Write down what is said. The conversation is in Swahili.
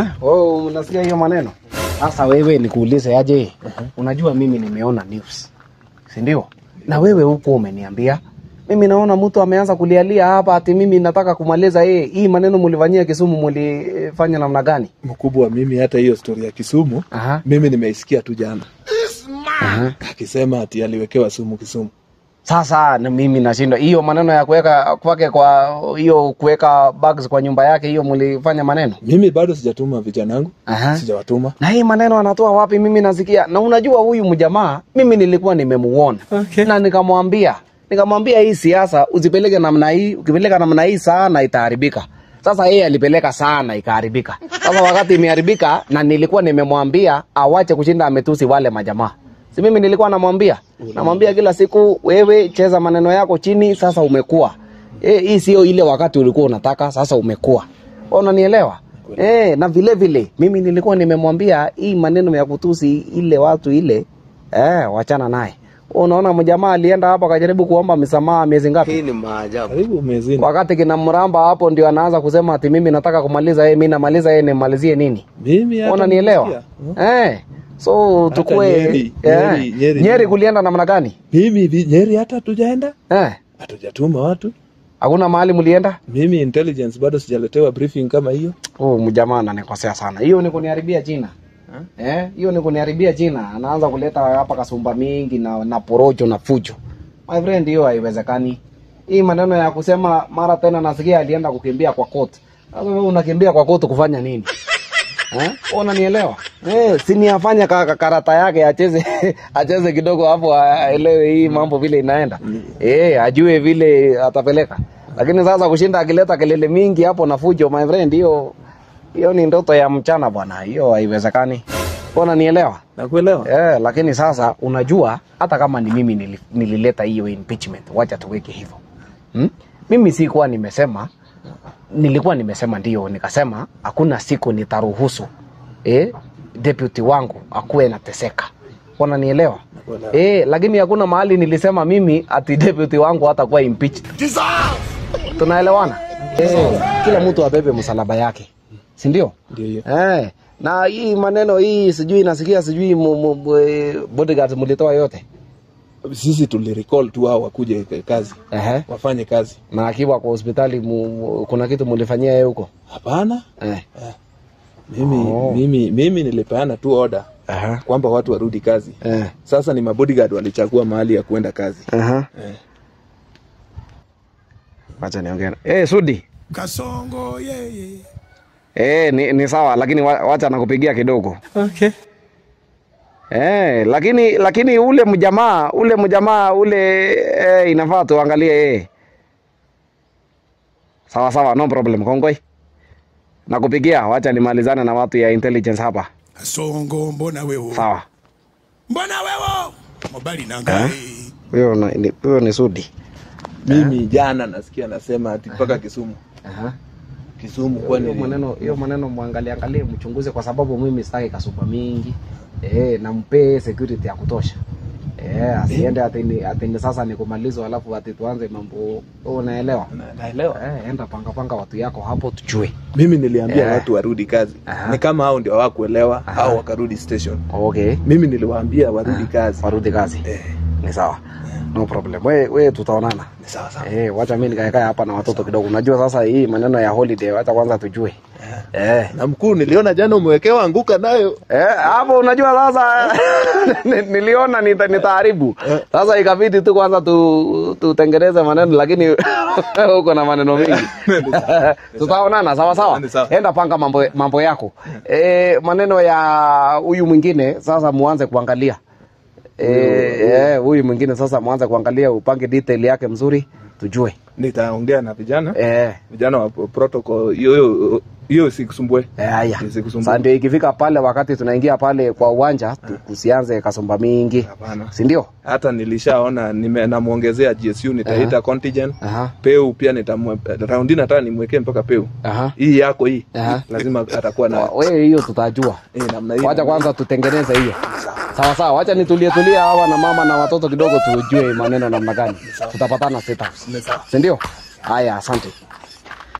Eh? Oh, unasikia hiyo maneno? Sasa wewe nikuulize aje? Unajua mimi nimeona news. Si ndio? Na wewe huko umeniambia mimi naona mtu ameanza kulialia hapa ati mimi nataka kumaliza yeye. Hii maneno mlifanyia Kisumu mlifanya namna gani? Mkubwa, mimi hata hiyo story ya Kisumu, Aha. mimi nimeisikia tu jana. Akisema ati aliwekewa sumu Kisumu. Sasa na mimi nashindwa hiyo maneno ya kuweka kwake kwa hiyo kuweka bugs kwa nyumba yake, hiyo mlifanya maneno? Mimi bado sijatuma vijana wangu, sijawatuma. Na hii maneno anatoa wapi? Mimi nasikia. Na unajua huyu mjamaa mimi nilikuwa nimemuona, okay. na nikamwambia nikamwambia hii siasa uzipeleke namna hii, ukipeleka namna hii sana itaharibika. Sasa yeye alipeleka sana ikaharibika. Sasa wakati imeharibika, na nilikuwa nimemwambia awache kushinda ametusi wale majamaa Si mimi nilikuwa namwambia, namwambia kila siku, wewe cheza maneno yako chini, sasa umekua. Eh, hii sio ile wakati ulikuwa unataka, sasa umekua. Unanielewa? Eh, na vile vile mimi nilikuwa nimemwambia hii maneno ya kutusi ile watu ile, eh, wachana naye. Unaona, mjamaa alienda hapo akajaribu kuomba misamaha miezi ngapi? Hii ni maajabu. miezi. Wakati kina Mramba hapo ndio anaanza kusema ati mimi nataka kumaliza yeye, mimi namaliza yeye, nimalizie nini? Mimi hapa. nielewa. Eh. So tukue Nyeri, yeah. Nyeri, Nyeri, Nyeri kulienda namna gani? Mimi Nyeri hata tujaenda. Eh. Hatujatuma watu. Hakuna mahali mlienda? Mimi intelligence bado sijaletewa briefing kama hiyo. Oh, mjamaa ananikosea sana. Hiyo ni kuniharibia jina. Eh? eh, hiyo ni kuniharibia jina. Anaanza kuleta hapa kasumba mingi na, na porojo na fujo. My friend, hiyo haiwezekani. Hii maneno ya kusema mara tena nasikia alienda kukimbia kwa kote. Sasa wewe unakimbia kwa kote kufanya nini? Eh? Unanielewa? Eh, si ni niyafanya kaka karata yake acheze acheze kidogo hapo aelewe hii mambo vile inaenda. Eh, ajue vile atapeleka. Lakini sasa kushinda akileta kelele mingi hapo na fujo, my friend, hiyo hiyo ni ndoto ya mchana bwana, hiyo haiwezekani. Unanielewa? Nakuelewa. Eh, yeah, lakini sasa unajua hata kama ni mimi nilileta hiyo impeachment, wacha tuweke hivyo. Hmm? Mimi sikuwa nimesema nilikuwa nimesema ndio, nikasema hakuna siku nitaruhusu eh, deputy wangu akuwe nateseka. Wananielewa? Eh, lakini hakuna mahali nilisema mimi ati deputy wangu hatakuwa impeached. Tunaelewana? Eh, kila mtu abebe msalaba yake si ndio? Eh, na hii maneno hii sijui nasikia sijui eh, bodyguard mlitoa yote sisi tulirecall tu hao wakuje kazi uh-huh. wafanye kazi na akiwa kwa hospitali mu, kuna kitu mulifanyia yeye huko hapana eh. eh. mimi, oh. mimi, mimi nilipeana tu order Aha. kwamba watu warudi kazi eh. sasa ni mabodyguard walichagua mahali ya kuenda kazi eh. wacha niongea eh, Sudi Kasongo yeye yeah, yeah. Eh, ni, ni sawa lakini wacha nakupigia kidogo. Okay. Eh, lakini lakini ule mjamaa ule mjamaa ule eh, inafaa tuangalie eh. Sawa sawa, no problem. Kongoi, nakupigia. Wacha nimalizane na watu ya intelligence hapa. Songo, mbona wewe? Sawa, mbona wewe mobali nanga eh? huyo ni, ni Sudi. Mimi jana nasikia nasema ati mpaka Kisumu. Aha. Kisumu kwani hiyo maneno hiyo maneno muangalie angalie mchunguze, kwa sababu mimi sitaki kasupa mingi eh, nampee security ya kutosha eh, asiende atini atini sasa kumalizo alafu ati tuanze mambo. Unaelewa? Naelewa. Eh, enda panga panga watu yako hapo, tujue. Mimi niliambia eh, watu warudi kazi. Aha. Ni kama hao ndio hawakuelewa au wakarudi station. Okay. Mimi niliwaambia warudi kazi, warudi kazi eh ni sawa no problem we, we tutaonana eh, wacha mi nikaekae hapa na watoto kidogo unajua sasa hii maneno ya holiday wacha kwanza tujue eh. eh. na mkuu niliona jana umewekewa anguka nayo eh, hapo unajua sasa niliona ni nitaharibu eh. sasa ikabidi tu kwanza tutengeneze maneno lakini uko na maneno mengi tutaonana sawa sawa enda panga mambo, mambo yako Eh, maneno ya huyu mwingine sasa muanze kuangalia Eh, eh, huyu mwingine sasa mwanza kuangalia, upange detail yake mzuri, tujue. Nitaongea na vijana eh, vijana wa protocol hiyo hiyo, sikusumbue eh. Sasa ndio ikifika pale wakati tunaingia pale kwa uwanja eh. kusianze kasumba mingi, hapana, si ndio? Hata nilishaona nimenamuongezea GSU, nitaita contingent peu pia nitamwe roundini, hata nimwekee mpaka peu hii yako hii, lazima atakuwa na wewe. Hiyo tutajua eh, namna hiyo, wacha kwanza tutengeneze hiyo Sawa sawa, wacha nitulie tulia hawa na mama na watoto kidogo, tujue maneno namna gani. Tutapatana sita sindio ndio? Haya, asante.